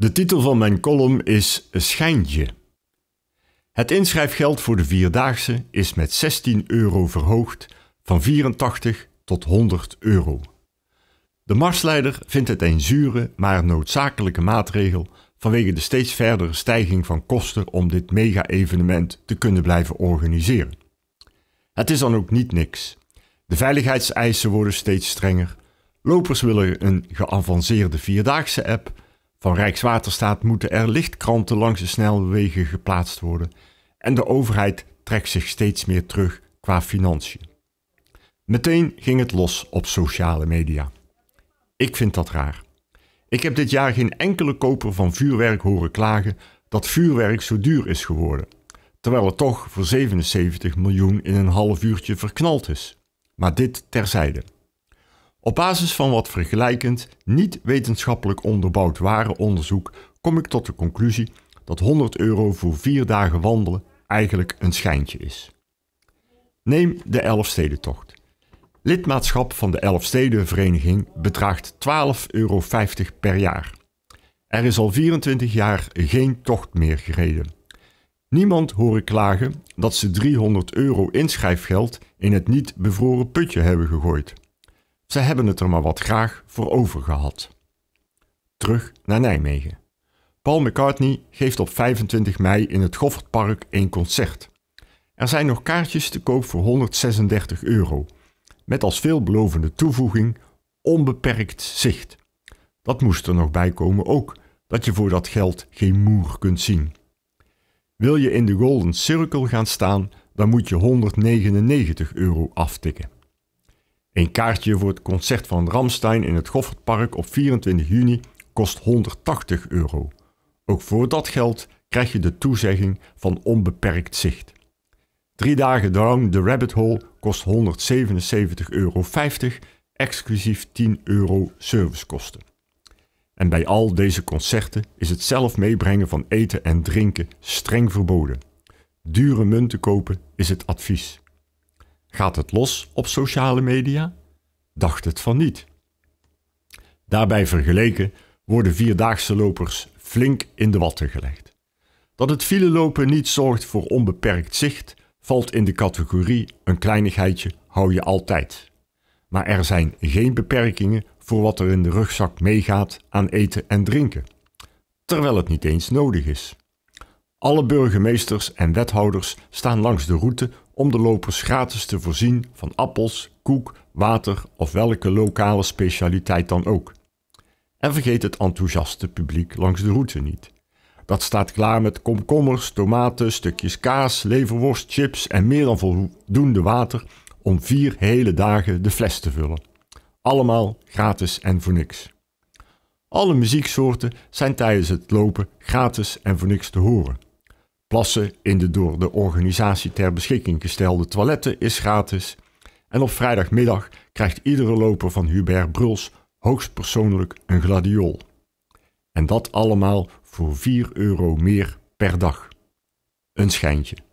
De titel van mijn column is Een schijntje. Het inschrijfgeld voor de Vierdaagse is met 16 euro verhoogd van 84 tot 100 euro. De marsleider vindt het een zure, maar noodzakelijke maatregel vanwege de steeds verdere stijging van kosten om dit mega-evenement te kunnen blijven organiseren. Het is dan ook niet niks. De veiligheidseisen worden steeds strenger. Lopers willen een geavanceerde Vierdaagse app van Rijkswaterstaat moeten er lichtkranten langs de snelwegen geplaatst worden en de overheid trekt zich steeds meer terug qua financiën. Meteen ging het los op sociale media. Ik vind dat raar. Ik heb dit jaar geen enkele koper van vuurwerk horen klagen dat vuurwerk zo duur is geworden, terwijl het toch voor 77 miljoen in een half uurtje verknald is. Maar dit terzijde. Op basis van wat vergelijkend, niet wetenschappelijk onderbouwd ware onderzoek kom ik tot de conclusie dat 100 euro voor vier dagen wandelen eigenlijk een schijntje is. Neem de Elfstedentocht. Lidmaatschap van de Elfstedenvereniging bedraagt 12,50 euro per jaar. Er is al 24 jaar geen tocht meer gereden. Niemand hoor ik klagen dat ze 300 euro inschrijfgeld in het niet bevroren putje hebben gegooid. Ze hebben het er maar wat graag voor over gehad. Terug naar Nijmegen. Paul McCartney geeft op 25 mei in het Goffertpark een concert. Er zijn nog kaartjes te koop voor 136 euro, met als veelbelovende toevoeging onbeperkt zicht. Dat moest er nog bij komen ook, dat je voor dat geld geen moer kunt zien. Wil je in de Golden Circle gaan staan, dan moet je 199 euro aftikken. Een kaartje voor het concert van Ramstein in het Goffertpark op 24 juni kost 180 euro. Ook voor dat geld krijg je de toezegging van onbeperkt zicht. Drie dagen down the rabbit hole kost 177,50 euro, exclusief 10 euro servicekosten. En bij al deze concerten is het zelf meebrengen van eten en drinken streng verboden. Dure munten kopen is het advies. Gaat het los op sociale media? Dacht het van niet. Daarbij vergeleken worden vierdaagse lopers flink in de watten gelegd. Dat het lopen niet zorgt voor onbeperkt zicht, valt in de categorie een kleinigheidje hou je altijd. Maar er zijn geen beperkingen voor wat er in de rugzak meegaat aan eten en drinken, terwijl het niet eens nodig is. Alle burgemeesters en wethouders staan langs de route om de lopers gratis te voorzien van appels, koek, water of welke lokale specialiteit dan ook. En vergeet het enthousiaste publiek langs de route niet. Dat staat klaar met komkommers, tomaten, stukjes kaas, leverworst, chips en meer dan voldoende water om vier hele dagen de fles te vullen. Allemaal gratis en voor niks. Alle muzieksoorten zijn tijdens het lopen gratis en voor niks te horen. Plassen in de door de organisatie ter beschikking gestelde toiletten is gratis. En op vrijdagmiddag krijgt iedere loper van Hubert Bruls hoogstpersoonlijk een gladiool. En dat allemaal voor 4 euro meer per dag. Een schijntje.